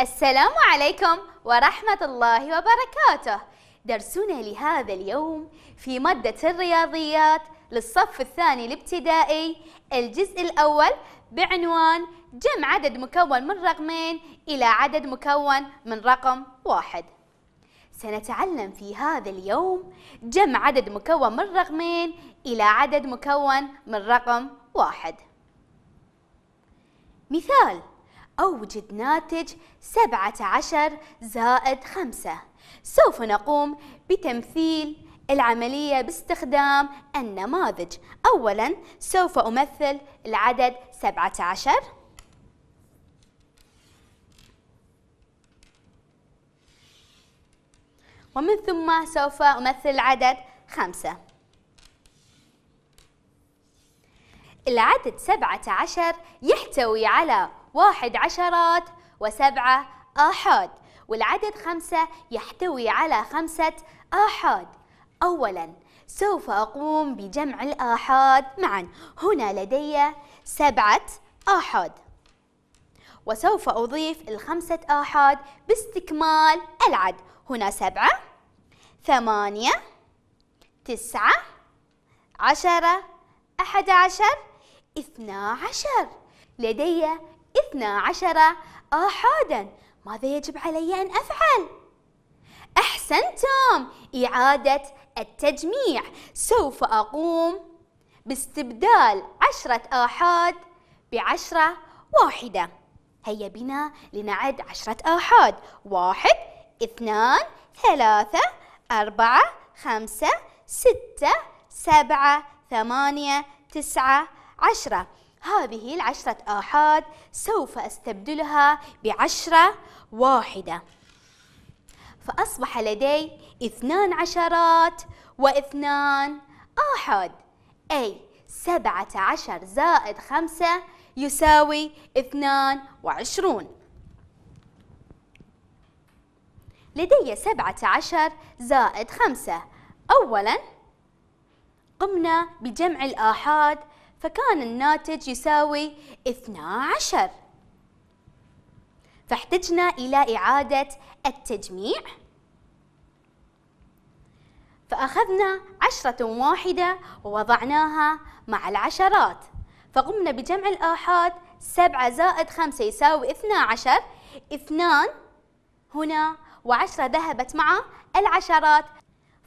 السلام عليكم ورحمة الله وبركاته درسنا لهذا اليوم في مادة الرياضيات للصف الثاني الابتدائي الجزء الأول بعنوان جمع عدد مكون من رقمين إلى عدد مكون من رقم واحد سنتعلم في هذا اليوم جمع عدد مكون من رقمين إلى عدد مكون من رقم واحد مثال أوجد ناتج 17 زائد 5 سوف نقوم بتمثيل العملية باستخدام النماذج أولا سوف أمثل العدد 17 ومن ثم سوف أمثل العدد 5 العدد 17 يحتوي على واحد عشرات وسبعة آحاد والعدد خمسة يحتوي على خمسة آحاد أولاً سوف أقوم بجمع الآحاد معا هنا لدي سبعة آحاد وسوف أضيف الخمسة آحاد باستكمال العد هنا سبعة ثمانية تسعة عشرة أحد عشر اثنا عشر لدي اثنا عشر آحادا ماذا يجب علي أن أفعل؟ أحسنتم إعادة التجميع سوف أقوم باستبدال عشرة آحاد بعشرة واحدة هيا بنا لنعد عشرة آحاد واحد اثنان ثلاثة أربعة خمسة ستة سبعة ثمانية تسعة عشرة هذه العشرة آحاد سوف أستبدلها بعشرة واحدة فأصبح لدي اثنان عشرات واثنان آحاد أي سبعة عشر زائد خمسة يساوي اثنان وعشرون لدي سبعة عشر زائد خمسة أولاً قمنا بجمع الآحاد فكان الناتج يساوي 12 فاحتجنا إلى إعادة التجميع فأخذنا عشرة واحدة ووضعناها مع العشرات فقمنا بجمع الآحاد سبعة زائد خمسة يساوي اثنى عشر اثنان هنا وعشرة ذهبت مع العشرات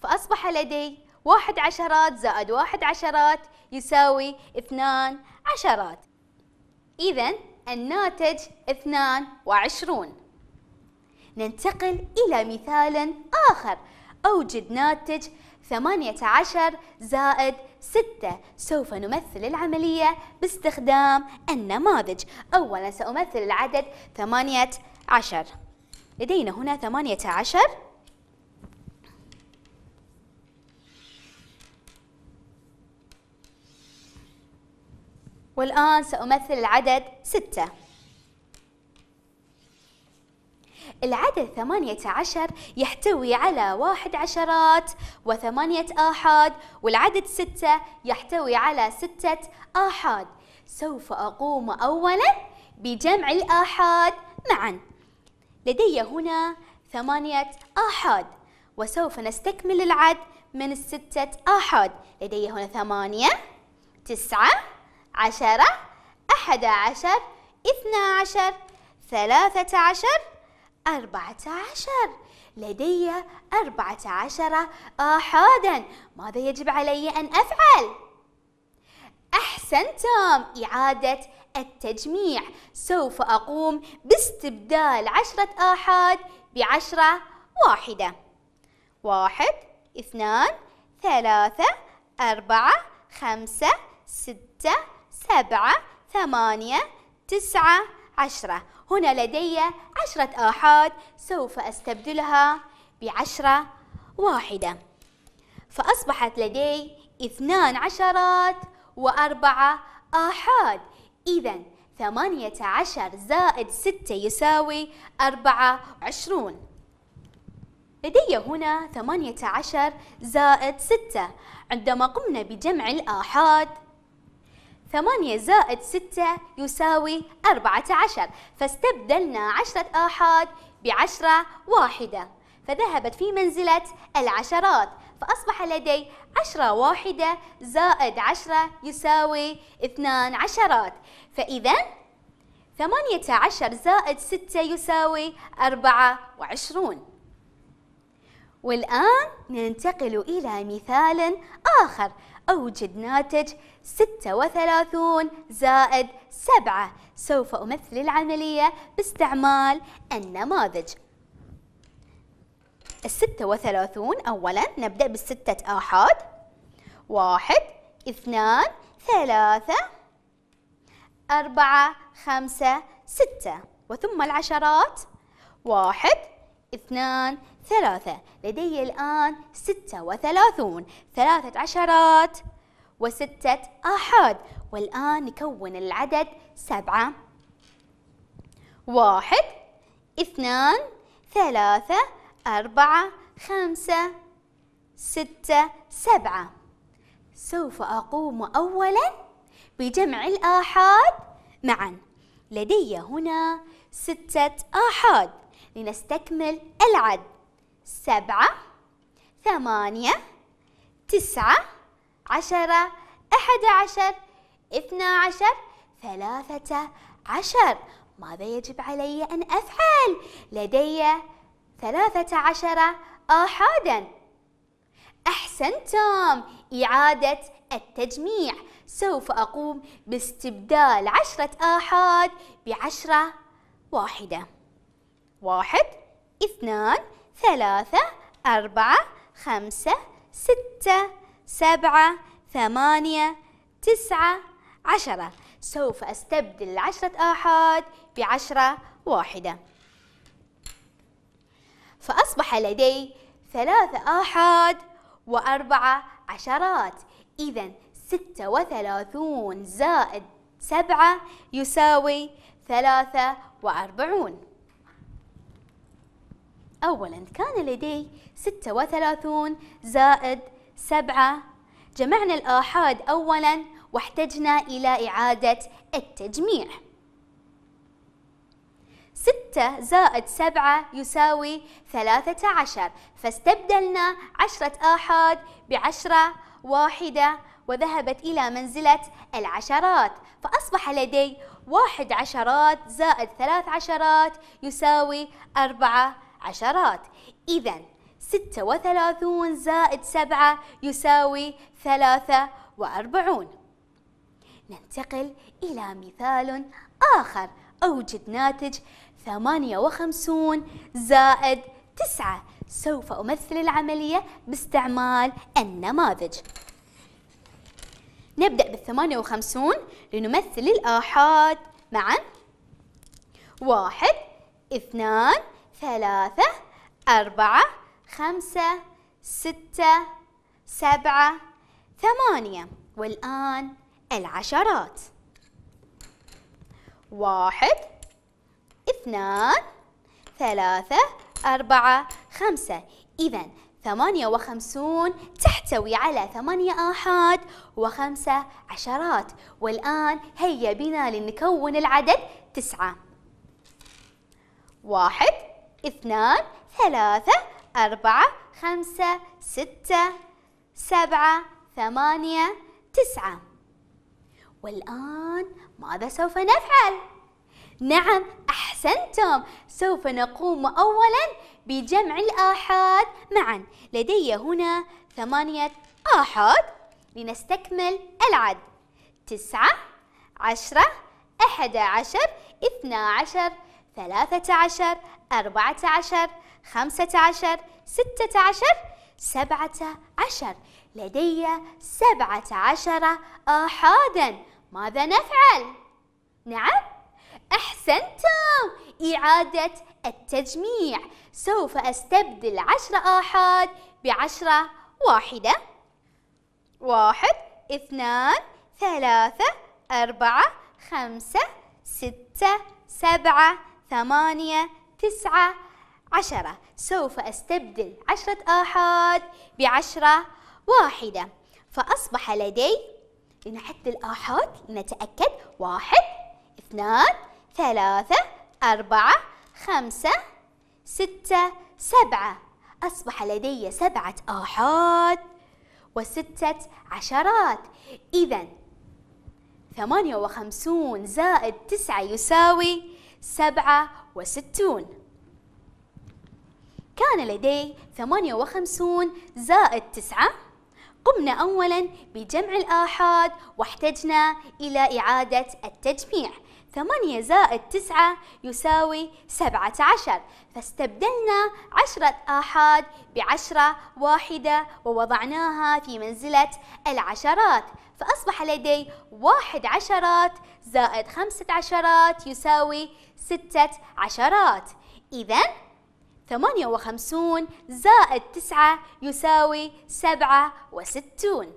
فأصبح لدي واحد عشرات زائد واحد عشرات يساوي اثنان عشرات إذا الناتج اثنان وعشرون ننتقل إلى مثال آخر أوجد ناتج ثمانية عشر زائد ستة سوف نمثل العملية باستخدام النماذج أولا سأمثل العدد ثمانية عشر لدينا هنا ثمانية عشر والآن سأمثل العدد ستة العدد ثمانية عشر يحتوي على واحد عشرات وثمانية آحاد والعدد ستة يحتوي على ستة آحاد سوف أقوم أولا بجمع الآحاد معا لدي هنا ثمانية آحاد وسوف نستكمل العد من الستة آحاد لدي هنا ثمانية تسعة عشرة أحد عشر اثنا عشر ثلاثة عشر أربعة عشر لدي أربعة عشر آحادا ماذا يجب علي أن أفعل؟ أحسنتم إعادة التجميع سوف أقوم باستبدال عشرة آحاد بعشرة واحدة واحد اثنان ثلاثة أربعة خمسة ستة سبعة ثمانية تسعة عشرة هنا لدي عشرة آحاد سوف أستبدلها بعشرة واحدة فأصبحت لدي اثنان عشرات وأربعة آحاد إذا ثمانية عشر زائد ستة يساوي أربعة وعشرون لدي هنا ثمانية عشر زائد ستة عندما قمنا بجمع الآحاد ثمانية زائد ستة يساوي أربعة عشر فاستبدلنا عشرة آحاد بعشرة واحدة فذهبت في منزلة العشرات فأصبح لدي عشرة واحدة زائد عشرة يساوي اثنان عشرات فإذا ثمانية عشر زائد ستة يساوي أربعة وعشرون والآن ننتقل إلى مثال آخر أوجد ناتج 36 زائد 7 سوف أمثل العملية باستعمال النماذج الستة وثلاثون أولا نبدأ بالستة آحاد واحد اثنان ثلاثة أربعة خمسة ستة وثم العشرات واحد اثنان ثلاثة لدي الآن ستة وثلاثون ثلاثة عشرات وستة آحاد والآن نكون العدد سبعة واحد اثنان ثلاثة أربعة خمسة ستة سبعة سوف أقوم أولا بجمع الآحاد معا لدي هنا ستة آحاد لنستكمل العد سبعة ثمانية تسعة عشرة أحد عشر اثنا عشر ثلاثة عشر ماذا يجب علي أن أفعل؟ لدي ثلاثة عشر آحادا أحسنتم إعادة التجميع سوف أقوم باستبدال عشرة آحاد بعشرة واحدة واحد اثنان ثلاثة أربعة خمسة ستة سبعة ثمانية تسعة عشرة سوف أستبدل عشرة آحاد بعشرة واحدة فأصبح لدي ثلاثة آحاد وأربعة عشرات إذا ستة وثلاثون زائد سبعة يساوي ثلاثة وأربعون أولا كان لدي ستة وثلاثون زائد سبعة جمعنا الآحاد أولا واحتجنا إلى إعادة التجميع ستة زائد سبعة يساوي ثلاثة عشر فاستبدلنا عشرة آحاد بعشرة واحدة وذهبت إلى منزلة العشرات فأصبح لدي واحد عشرات زائد ثلاث عشرات يساوي أربعة عشرات إذا ستة وثلاثون زائد سبعة يساوي ثلاثة وأربعون ننتقل إلى مثال آخر أوجد ناتج ثمانية وخمسون زائد تسعة سوف أمثل العملية باستعمال النماذج نبدأ بالثمانية وخمسون لنمثل الآحاد معا واحد اثنان ثلاثة أربعة خمسة ستة سبعة ثمانية والآن العشرات واحد اثنان ثلاثة أربعة خمسة إذا ثمانية وخمسون تحتوي على ثمانية آحاد وخمسة عشرات والآن هيا بنا لنكون العدد تسعة واحد اثنان ثلاثة أربعة خمسة ستة سبعة ثمانية تسعة والآن ماذا سوف نفعل؟ نعم أحسنتم سوف نقوم أولا بجمع الآحاد معا لدي هنا ثمانية آحاد لنستكمل العد تسعة عشرة أحد عشر اثنا عشر ثلاثة عشر أربعة عشر خمسة عشر ستة عشر سبعة عشر لدي سبعة عشر آحادا ماذا نفعل؟ نعم أحسنتم إعادة التجميع سوف أستبدل عشرة آحاد بعشرة واحدة واحد اثنان ثلاثة أربعة خمسة ستة سبعة ثمانية تسعة عشرة سوف أستبدل عشرة آحاد بعشرة واحدة فأصبح لدي لنعد الآحاد لنتأكد واحد اثنان ثلاثة أربعة خمسة ستة سبعة أصبح لدي سبعة آحاد وستة عشرات إذا ثمانية وخمسون زائد تسعة يساوي سبعة وستون كان لدي ثمانية وخمسون زائد تسعة قمنا أولا بجمع الآحاد واحتجنا إلى إعادة التجميع ثمانية زائد تسعة يساوي سبعة عشر فاستبدلنا عشرة آحاد بعشرة واحدة ووضعناها في منزلة العشرات فأصبح لدي واحد عشرات زائد خمسة عشرات يساوي ستة عشرات إذا ثمانية وخمسون زائد تسعة يساوي سبعة وستون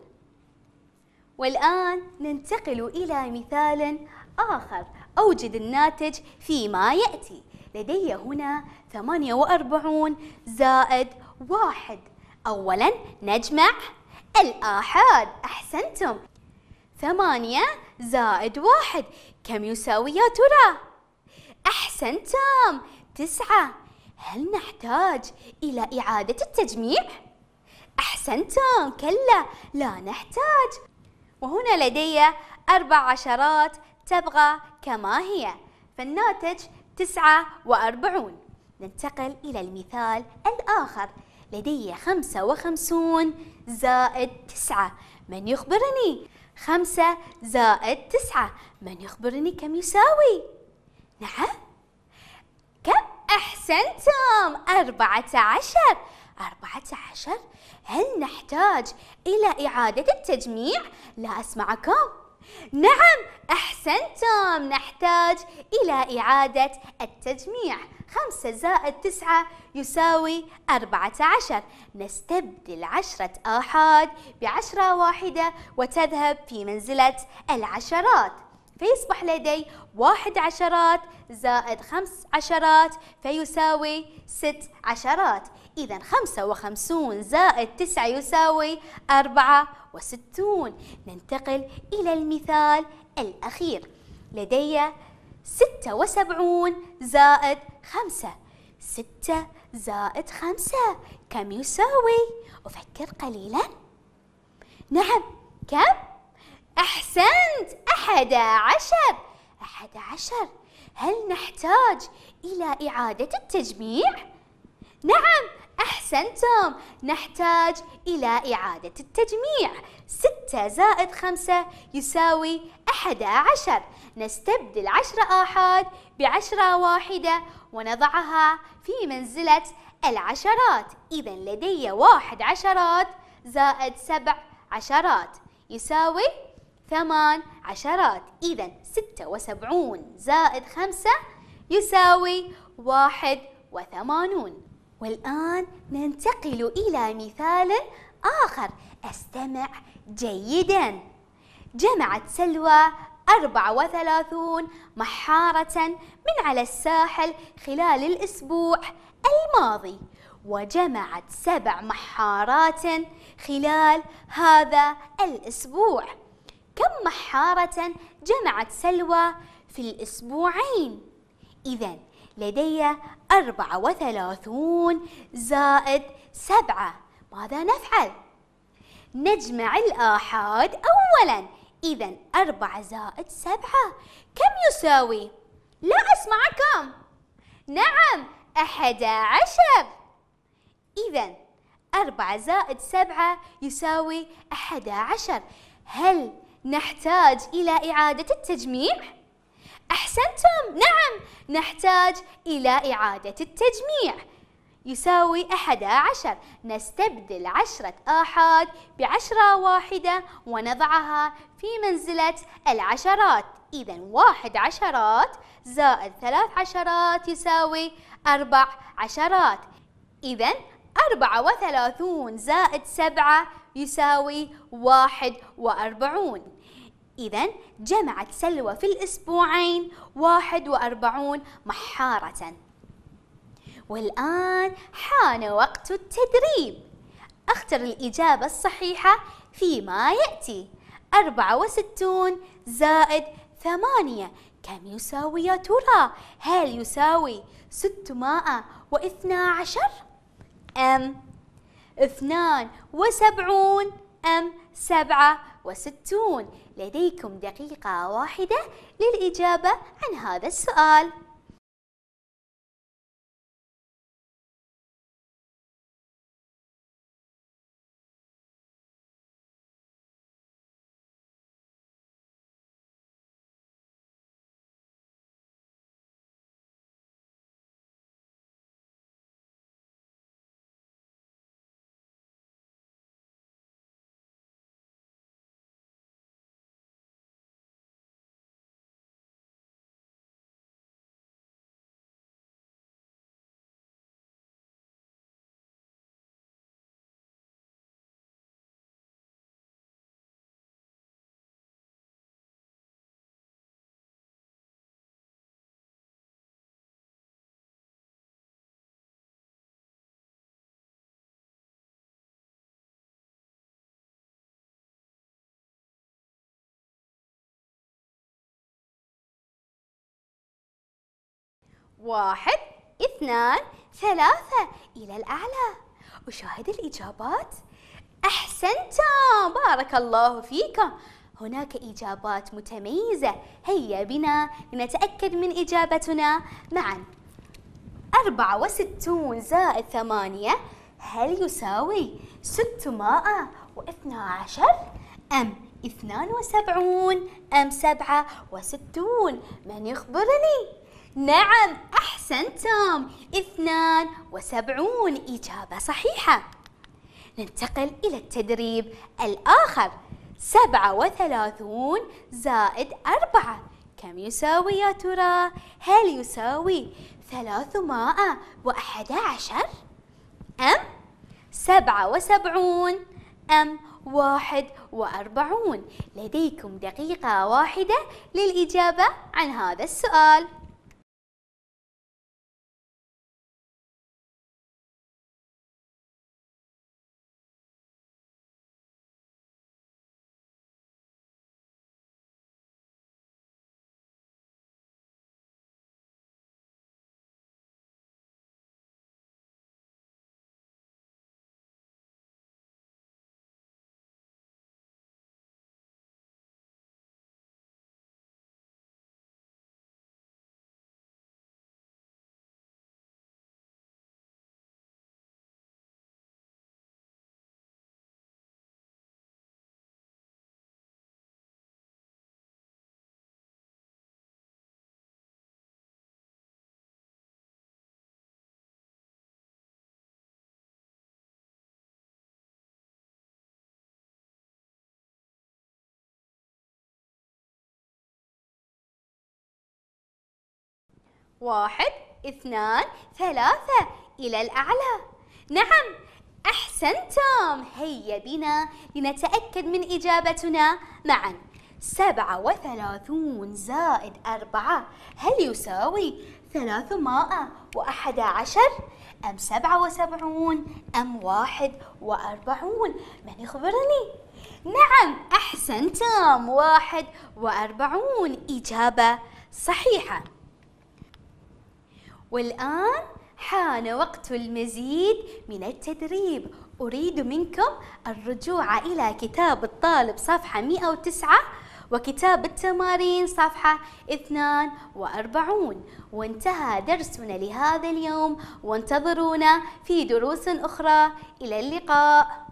والآن ننتقل إلى مثال آخر أوجد الناتج فيما يأتي لدي هنا ثمانية وأربعون زائد واحد أولا نجمع الآحاد أحسنتم ثمانية زائد واحد كم يساوي يا ترى؟ أحسن تام تسعة هل نحتاج إلى إعادة التجميع؟ أحسن تام كلا لا نحتاج وهنا لدي أربع عشرات تبغى كما هي فالناتج تسعة وأربعون ننتقل إلى المثال الآخر لدي خمسة وخمسون زائد تسعة من يخبرني خمسة زائد تسعة من يخبرني كم يساوي؟ نعم كم أحسنتم أربعة عشر أربعة عشر هل نحتاج إلى إعادة التجميع؟ لا أسمعكم نعم أحسنتم نحتاج إلى إعادة التجميع خمسة زائد تسعة يساوي أربعة عشر نستبدل عشرة آحاد بعشرة واحدة وتذهب في منزلة العشرات فيصبح لدي واحد عشرات زائد خمس عشرات فيساوي ست عشرات إذا 55 زائد 9 يساوي 64 ننتقل إلى المثال الأخير لدي 76 زائد 5 6 زائد 5 كم يساوي؟ أفكر قليلا نعم كم؟ أحسنت أحد عشر أحد عشر هل نحتاج إلى إعادة التجميع؟ نعم أحسنتم نحتاج إلى إعادة التجميع ستة زائد خمسة يساوي أحد عشر نستبدل عشر آحاد بعشرة واحدة ونضعها في منزلة العشرات إذا لدي واحد عشرات زائد سبع عشرات يساوي ثمان عشرات إذا ستة وسبعون زائد خمسة يساوي واحد وثمانون والآن ننتقل إلى مثال آخر استمع جيدا جمعت سلوى 34 محارة من على الساحل خلال الأسبوع الماضي وجمعت سبع محارات خلال هذا الأسبوع كم محارة جمعت سلوى في الأسبوعين؟ إذا لدي أربعة وثلاثون زائد سبعة ماذا نفعل؟ نجمع الآحاد أولا إذا أربعة زائد سبعة كم يساوي؟ لا أسمع كم نعم أحد عشر إذا أربعة زائد سبعة يساوي أحد عشر هل نحتاج إلى إعادة التجميع؟ أحسنتم نعم نحتاج إلى إعادة التجميع يساوي أحد عشر نستبدل عشرة آحاد بعشرة واحدة ونضعها في منزلة العشرات إذا واحد عشرات زائد ثلاث عشرات يساوي أربع عشرات إذا أربعة وثلاثون زائد سبعة يساوي واحد وأربعون إذا جمعت سلوى في الأسبوعين واحد وأربعون محارة والآن حان وقت التدريب اختر الإجابة الصحيحة فيما يأتي أربعة وستون زائد ثمانية كم يساوي يا ترى؟ هل يساوي ستمائة واثنا عشر؟ أم اثنان وسبعون أم سبعة وستون لديكم دقيقة واحدة للإجابة عن هذا السؤال واحد اثنان ثلاثة إلى الأعلى أشاهد الإجابات أحسنتم بارك الله فيكم هناك إجابات متميزة هيا بنا لنتأكد من إجابتنا معا أربعة وستون زائد ثمانية هل يساوي ستمائة عشر أم اثنان وسبعون أم سبعة وستون من يخبرني؟ نعم أحسنتم اثنان وسبعون إجابة صحيحة ننتقل إلى التدريب الآخر سبعة وثلاثون زائد أربعة كم يساوي يا ترى؟ هل يساوي ثلاثمائة وأحد عشر؟ أم سبعة وسبعون أم واحد وأربعون لديكم دقيقة واحدة للإجابة عن هذا السؤال واحد اثنان ثلاثة إلى الأعلى نعم أحسنتم هيا بنا لنتأكد من إجابتنا معا سبعة وثلاثون زائد أربعة هل يساوي ثلاثمائة وأحد عشر أم سبعة وسبعون أم واحد وأربعون من يخبرني؟ نعم أحسنتم واحد وأربعون إجابة صحيحة والآن حان وقت المزيد من التدريب أريد منكم الرجوع إلى كتاب الطالب صفحة 109 وكتاب التمارين صفحة 42 وانتهى درسنا لهذا اليوم وانتظرونا في دروس أخرى إلى اللقاء